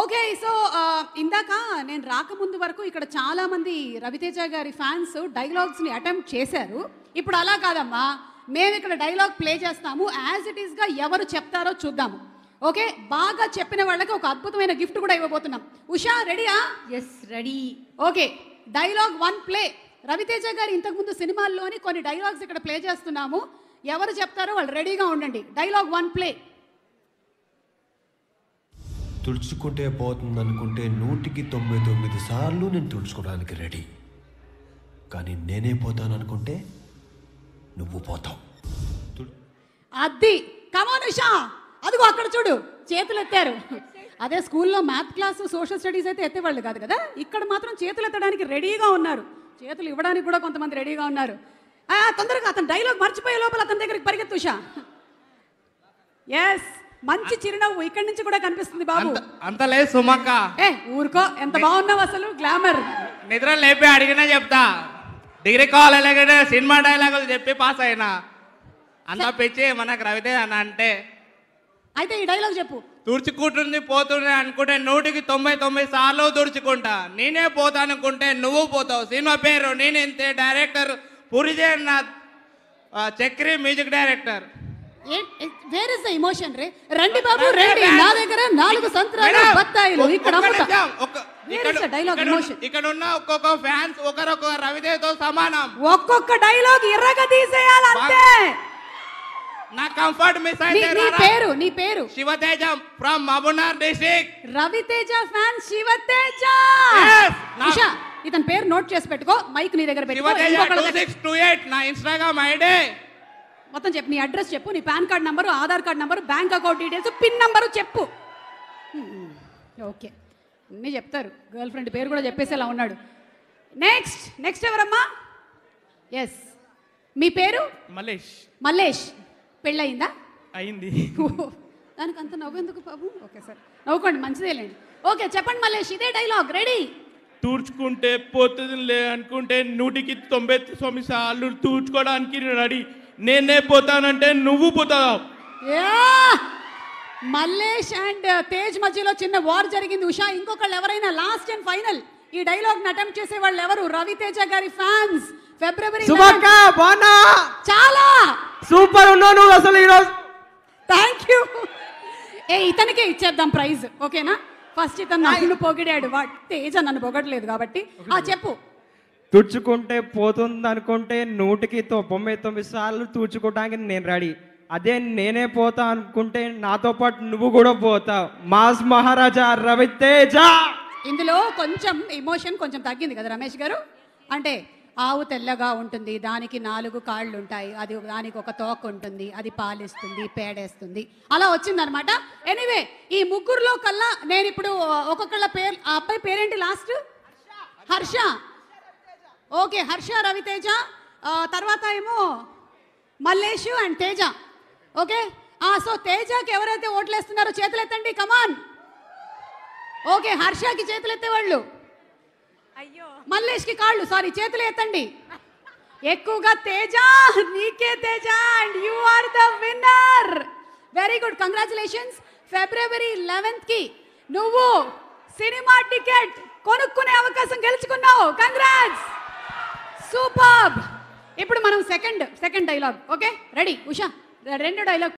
okay so uh, ఇందాక నేను రాకముందు వరకు ఇక్కడ చాలామంది రవితేజ గారి ఫ్యాన్స్ డైలాగ్స్ని అటెంప్ట్ చేశారు ఇప్పుడు అలా కాదమ్మా మేము ఇక్కడ డైలాగ్ ప్లే చేస్తాము యాజ్ ఇట్ ఈస్గా ఎవరు చెప్తారో చూద్దాము ఓకే బాగా చెప్పిన వాళ్ళకి ఒక అద్భుతమైన గిఫ్ట్ కూడా ఇవ్వబోతున్నాం ఉషా రెడీయా yes ready okay dialogue one play Raviteja గారు ఇంతకుముందు సినిమాల్లోని కొన్ని డైలాగ్స్ ఇక్కడ ప్లే చేస్తున్నాము ఎవరు చెప్తారో వాళ్ళు రెడీగా ఉండండి డైలాగ్ వన్ ప్లే తుడుచుకుంటే పోతుంది అనుకుంటే నూటికి తొంభై తొమ్మిది సార్లు నేను తుడుచుకోవడానికి రెడీ కానీ నేనే పోతాను అనుకుంటే నువ్వు పోతావు అది కమోనుషా అదిగో అక్కడ చూడు చేతులు ఎత్తారు అదే స్కూల్లో మ్యాథ్ క్లాస్ సోషల్ స్టడీస్ అయితే ఎత్తేవాళ్ళు కాదు కదా ఇక్కడ మాత్రం చేతులు ఎత్తడానికి రెడీగా ఉన్నారు చేతులు ఇవ్వడానికి కూడా కొంతమంది రెడీగా ఉన్నారు తొందరగా అతను డైలాగ్ మర్చిపోయే లోపల అతని దగ్గరికి పరిగెత్తుషా ఎస్ మంచి చిరునవ్వు ఇక్కడి నుంచి కూడా కనిపిస్తుంది బాబు అంత లేదు సుమక్క ఏ ఊరుకో ఎంత బాగున్నావు అసలు గ్లామర్ నిద్ర లేపి అడిగినా చెప్తా డిగ్రీ కాలేజ్ సినిమా డైలాగులు చెప్పి పాస్ అయినా అంత పిచ్చి మనకు రవితే అని అంటే అయితే ఈ డైలాగ్ చెప్పు తుడుచుకుంటుంది పోతుంది అనుకుంటే నూటికి తొంభై తొమ్మిది సార్లు తుడుచుకుంటా నేనే పోతా అనుకుంటే నువ్వు పోతావు సినిమా పేరు నేను ఇంతే డైరెక్టర్ పురిజే నా Chakri music director where is the emotion రే రండి బాబు రండి నా దగ్గర నాలుగు సంత్రాలు బత్తాయిలు ఇక్కడ డైలాగ్ ఇమోషన్ ఇక్కడ ఉన్న ఒక్కొక్క ఫ్యాన్స్ ఒకరొక తో సమానం ఒక్కొక్క డైలాగ్ ఇర్రగ తీసేయాలి నా కంఫర్ట్ మిస్ అయితే నీ పేరు నీ పేరు Shivateja from Mahabubnagar district Raviteja fan Shivateja Usha ఇతని పేరు నోట్ చేసి పెట్టుకో మైక్ నీ దగ్గర పెట్టుకో శివతేజ 2628 నా ఇన్స్టాగ్రామ్ ఐడి మొత్తం చెప్పు నీ అడ్రస్ చెప్పు నీ PAN card number Aadhaar card number bank account details pin number చెప్పు ఓకే అన్నీ చెప్తారు గర్ల్ ఫ్రెండ్ పేరు కూడా చెప్పేసేలా ఉన్నాడు నెక్స్ట్ నెక్స్ట్ ఎవరమ్మా ఎస్ మీ పేరు మలేష్ మలేష్ పెళ్ళయిందా అయింది దానికి అంత ఎందుకు బాబు ఓకే సార్ నవ్వుకోండి మంచిదేలేండి ఓకే చెప్పండి మలేష్ ఇదే డైలాగ్ రెడీ తూడ్చుకుంటే లే అనుకుంటే నూటికి తొంభై తొమ్మిది సార్లు తూడ్చుకోవడానికి రెడీ నేనే పోతానంటే నువ్వు పోతావు మల్లేష్ అండ్ తేజ్ మధ్యలో చిన్న వార్ జరిగింది ఉషా ఇంకొకళ్ళు ఎవరైనా లాస్ట్ అండ్ ఫైనల్ ఈ డైలాగ్ అటెంప్ట్ చేసే వాళ్ళు ఎవరు తేజ గారి ఫ్యాన్స్ ఫిబ్రవరి చాలా సూపర్ ఉన్నాను అసలు ఈరోజు థ్యాంక్ యూ ఏ ఇతనికే ఇచ్చేద్దాం ప్రైజ్ ఓకేనా ఫస్ట్ ఇతను నన్ను పొగిడాడు తేజ నన్ను పొగడలేదు కాబట్టి ఆ చెప్పు తుడుచుకుంటే పోతుంది అనుకుంటే నూటికి తొంభై తొమ్మిది సార్లు తుడుచుకోవడానికి నేను రెడీ అదే నేనే పోతా అనుకుంటే నాతో పాటు నువ్వు కూడా పోతావు మాస్ మహారాజా రవితేజ ఇందులో కొంచెం ఎమోషన్ కొంచెం తగ్గింది కదా రమేష్ గారు అంటే ఆవు తెల్లగా ఉంటుంది దానికి నాలుగు కాళ్ళు ఉంటాయి అది దానికి ఒక తోక ఉంటుంది అది పాలిస్తుంది పేడేస్తుంది అలా వచ్చిందనమాట ఎనీవే ఈ ముగ్గురులో కల్లా నేను ఇప్పుడు ఒక్కొక్కళ్ళ పేరు ఆ అబ్బాయి పేరేంటి లాస్ట్ హర్ష ఓకే హర్ష రవితేజ తర్వాత ఏమో Mallesh and Teja okay so తేజకి ఎవరైతే ఓట్లేస్తున్నారో చేతులెత్తండి కమాన్ ఓకే హర్షకి చేతులెత్తే వాళ్ళు అయ్యో మల్లేష్కి కాళ్ళు సారీ చేతులు ఎత్తండి ఎక్కువగా తేజ నీకే Teja and you are the winner very good congratulations ఫిబ్రవరి లెవెన్త్కి నువ్వు సినిమా టికెట్ కొనుక్కునే అవకాశం గెలుచుకున్నావు కంగ్రాట్స్ సూపర్ ఇప్పుడు మనం second second dialogue okay ready Usha రెండో డైలాగ్